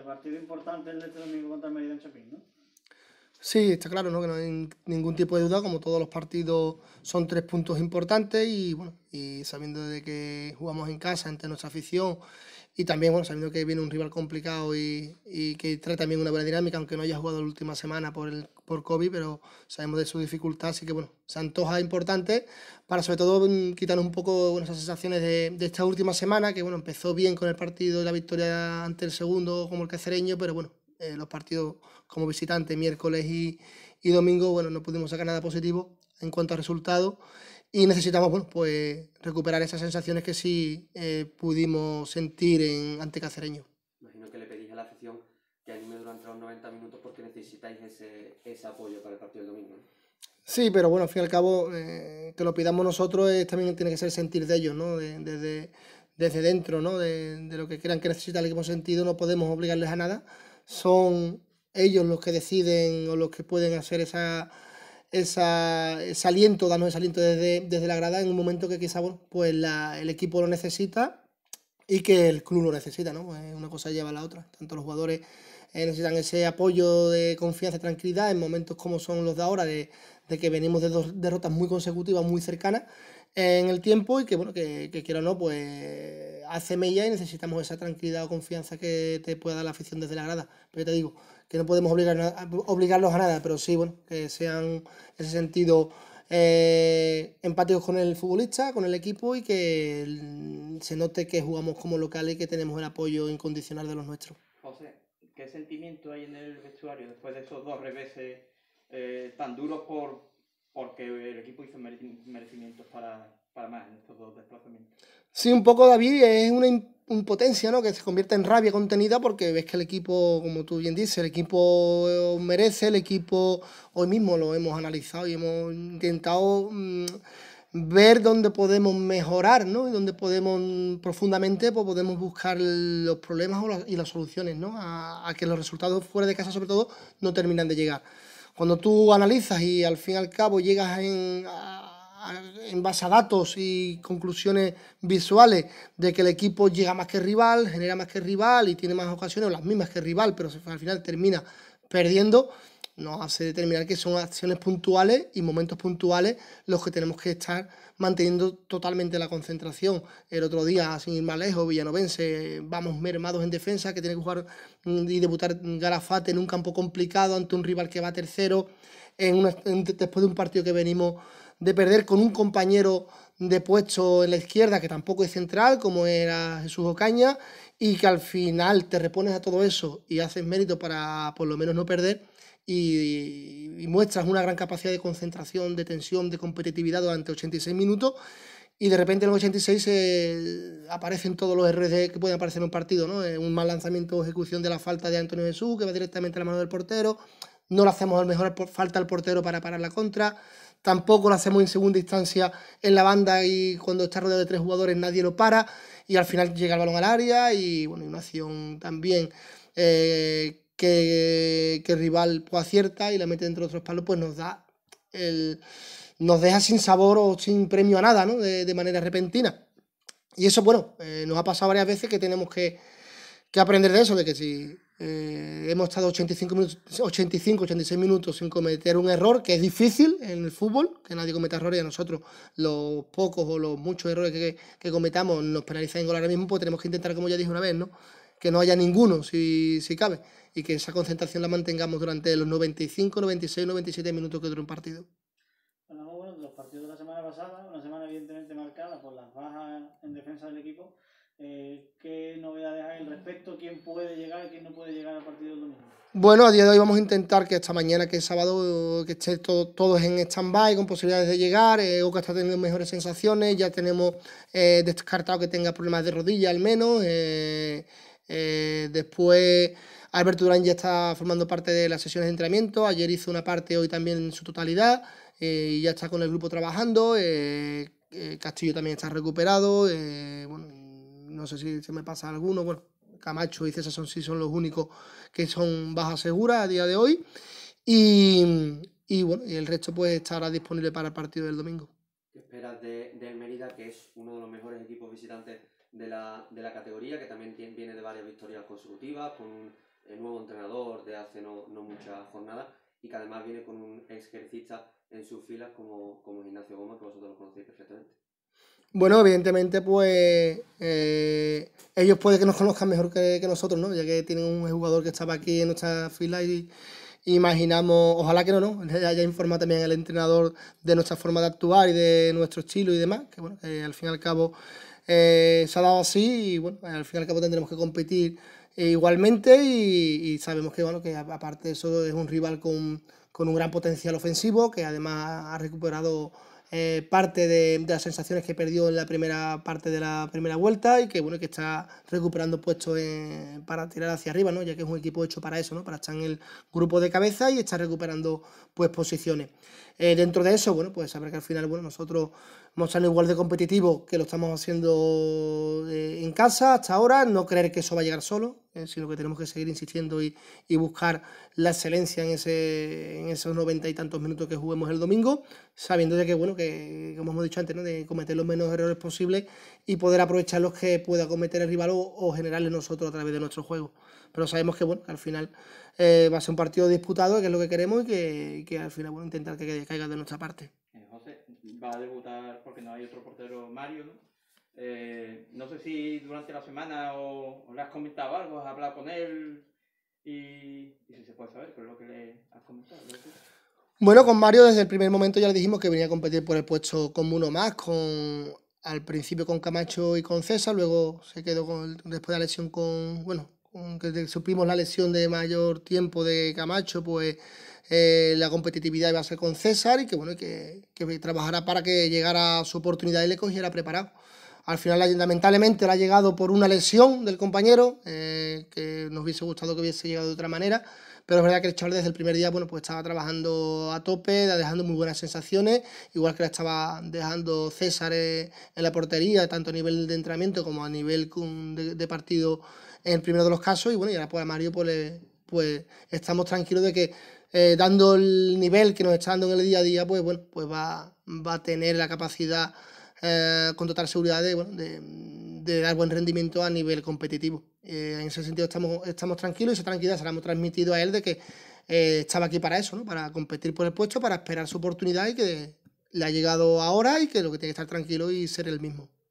partido importante el de este domingo contra el Medellín ¿no? Sí, está claro, ¿no? Que no hay ningún tipo de duda, como todos los partidos son tres puntos importantes y bueno, y sabiendo de que jugamos en casa entre nuestra afición y también, bueno, sabiendo que viene un rival complicado y, que trae también una buena dinámica, aunque no haya jugado la última semana por, el, por COVID, pero sabemos de su dificultad, así que bueno, se antoja importante para sobre todo mm, quitar un poco esas sensaciones de, esta última semana, que bueno, empezó bien con el partido y la victoria ante el segundo como el cacereño, pero bueno, eh, los partidos como visitante miércoles y, y domingo, bueno, no pudimos sacar nada positivo en cuanto a resultados y necesitamos, bueno, pues recuperar esas sensaciones que sí eh, pudimos sentir en ante Cacereño. Imagino que le pedís a la afición que anime durante los 90 minutos porque necesitáis ese, ese apoyo para el partido del domingo. Sí, pero bueno, al fin y al cabo, eh, que lo pidamos nosotros también tiene que ser sentir de ellos, ¿no? desde, desde dentro, ¿no? De, de, lo que crean que necesitan necesita que hemos sentido, no podemos obligarles a nada. Son ellos los que deciden o los que pueden hacer esa esa, ese aliento, darnos ese aliento desde, la grada en un momento que quizá pues el equipo lo necesita y que el club lo necesita, ¿no? Pues una cosa lleva a la otra. Tanto los jugadores eh, necesitan ese apoyo de confianza y tranquilidad en momentos como son los de ahora, de, que venimos de dos derrotas muy consecutivas, muy cercanas eh, en el tiempo y que, bueno, que, que quiera o no, pues hace mella y necesitamos esa tranquilidad o confianza que te pueda dar la afición desde la grada. Pero te digo que no podemos obligar, obligarlos a nada, pero sí, bueno, que sean en ese sentido eh, empáticos con el futbolista, con el equipo y que se note que jugamos como locales y que tenemos el apoyo incondicional de los nuestros. José, ¿qué sentimiento hay en el vestuario después de esos dos reveses eh, tan duros por, porque el equipo hizo merecimientos para, más en estos dos desplazamientos. Sí, un poco David, es una impotencia, ¿no? Que se convierte en rabia contenida porque ves que el equipo, como tú bien dices, el equipo eh, merece, el equipo hoy mismo lo hemos analizado y hemos intentado mm, ver dónde podemos mejorar, ¿no? Y dónde podemos mm, profundamente, pues, podemos buscar los problemas y las soluciones, ¿no? A, a que los resultados fuera de casa, sobre todo, no terminan de llegar. Cuando tú analizas y al fin y al cabo llegas en, en base a datos y conclusiones visuales de que el equipo llega más que rival, genera más que rival y tiene más ocasiones, o las mismas que rival, pero al final termina perdiendo, nos hace determinar que son acciones puntuales y momentos puntuales los que tenemos que estar manteniendo totalmente la concentración. El otro día, sin ir más lejos, Villanovense, vamos mermados en defensa, que tiene que jugar mm, y debutar Garafate en un campo complicado ante un rival que va tercero, en después de un partido que venimos de perder con un compañero de puesto en la izquierda que tampoco es central, como era Jesús Ocaña, y que al final te repones a todo eso y haces mérito para por lo menos no perder y, muestras una gran capacidad de concentración, de tensión, de competitividad durante 86 minutos y de repente en los 86 eh, aparecen todos los errores que pueden aparecer en un partido, ¿no? Eh, un mal lanzamiento o ejecución de la falta de Antonio Jesús que va directamente a la mano del portero, no le hacemos al mejor falta al portero para parar la contra, tampoco lo hacemos en segunda instancia en la banda y cuando está rodeado de tres jugadores nadie lo para y al final llega el balón al área y bueno, una acción también eh, que, el rival pues, acierta y la mete dentro de otros palos, pues nos da el, nos deja sin sabor o sin premio a nada, ¿no? De, manera repentina. Y eso, bueno, eh, nos ha pasado varias veces que tenemos que, aprender de eso, de que si eh, hemos estado 85, minutos, 85, 86 minutos sin cometer un error, que es difícil en el fútbol, que nadie cometa errores y a nosotros los pocos o los muchos errores que, que cometamos nos penalizan en gol ahora mismo, pues tenemos que intentar, como ya dije una vez, ¿no? que no haya ninguno, si, cabe, y que esa concentración la mantengamos durante los 95, 96, 97 minutos que dura un partido. Bueno, los partidos de la semana pasada, una semana evidentemente marcada por las bajas en defensa del equipo, eh, ¿qué novedades hay al respecto? ¿Quién puede llegar, y quién no puede llegar al partido del domingo? Bueno, a día de hoy vamos a intentar que esta mañana, que es sábado, que esté todos en stand-by con posibilidades de llegar. Eh, Oca está teniendo mejores sensaciones, ya tenemos eh, descartado que tenga problemas de rodilla al menos. Eh, eh, después, Albert Durán ya está formando parte de las sesiones de entrenamiento. Ayer hizo una parte, hoy también en su totalidad. y eh, ya está con el grupo trabajando. Eh, Castillo también está recuperado. no sé si se me pasa alguno. Bueno, Camacho y César son, sí son los únicos que son bajas seguras a día de hoy. Y, bueno, el resto pues, estará disponible para el partido del domingo. ¿Qué esperas de, de Mérida, que es uno de los mejores equipos visitantes de la, de la categoría, que también viene de varias victorias consecutivas, con un nuevo entrenador de hace no, no muchas jornadas y que además viene con un ejercista en sus filas como, como Ignacio Gómez que vosotros lo conocéis perfectamente. Bueno, evidentemente, pues eh, ellos puede que nos conozcan mejor que, nosotros, ¿no? Ya que tienen un jugador que estaba aquí en nuestra fila y imaginamos, ojalá que no, ¿no? Ya, informa también el entrenador de nuestra forma de actuar y de nuestro estilo y demás, que bueno, que al fin y al cabo eh, se ha dado así y bueno, al final y al cabo tendremos que competir eh, igualmente y, sabemos que, bueno, que aparte de eso es un rival con, un gran potencial ofensivo, que además ha recuperado eh, parte de, las sensaciones que perdió en la primera parte de la primera vuelta y que bueno que está recuperando puestos para tirar hacia arriba, ¿no? ya que es un equipo hecho para eso, ¿no? para estar en el grupo de cabeza y está recuperando pues posiciones. Eh, dentro de eso, bueno, pues saber que al final, bueno, nosotros mostrarnos igual de competitivo que lo estamos haciendo eh, en casa hasta ahora, no creer que eso va a llegar solo, eh, sino que tenemos que seguir insistiendo y, buscar la excelencia en, ese, en esos noventa y tantos minutos que juguemos el domingo, sabiendo de que, bueno, que como hemos dicho antes, ¿no? de cometer los menos errores posibles y poder aprovechar los que pueda cometer el rival o, generarle nosotros a través de nuestro juego pero sabemos que bueno, al final va a ser un partido disputado, que es lo que queremos, y que, al final bueno, intentar que, que de nuestra parte. Eh, José, va a debutar porque no hay otro portero Mario, ¿no? Eh, no sé si durante la semana o, le has comentado algo, has hablado con él y, si se puede saber, pero lo que le has comentado. Bueno, con Mario desde el primer momento ya le dijimos que venía a competir por el puesto con uno más, con al principio con Camacho y con César, luego se quedó después de la lesión con, bueno, que supimos la lesión de mayor tiempo de Camacho, pues eh, la competitividad iba a ser con César y que bueno, que, que trabajara para que llegara a su oportunidad y le cogiera preparado. Al final, lamentablemente, le ha llegado por una lesión del compañero, eh, que nos hubiese gustado que hubiese llegado de otra manera, pero es verdad que el chaval desde el primer día, bueno, pues estaba trabajando a tope, dejando muy buenas sensaciones, igual que la estaba dejando César eh, en la portería, tanto a nivel de entrenamiento como a nivel mm, de partido en el primero de los casos. Y bueno, y ahora pues a Mario pues, pues estamos tranquilos de que eh, dando el nivel que nos está dando en el día a día, pues bueno, pues va, va a tener la capacidad eh, con total seguridad de, bueno, de, dar buen rendimiento a nivel competitivo. Eh, en ese sentido estamos, estamos tranquilos y esa tranquilidad se la hemos transmitido a él de que estaba aquí para eso, ¿no? para competir por el puesto, para esperar su oportunidad y que le ha llegado ahora y que lo que tiene que estar tranquilo y ser el mismo.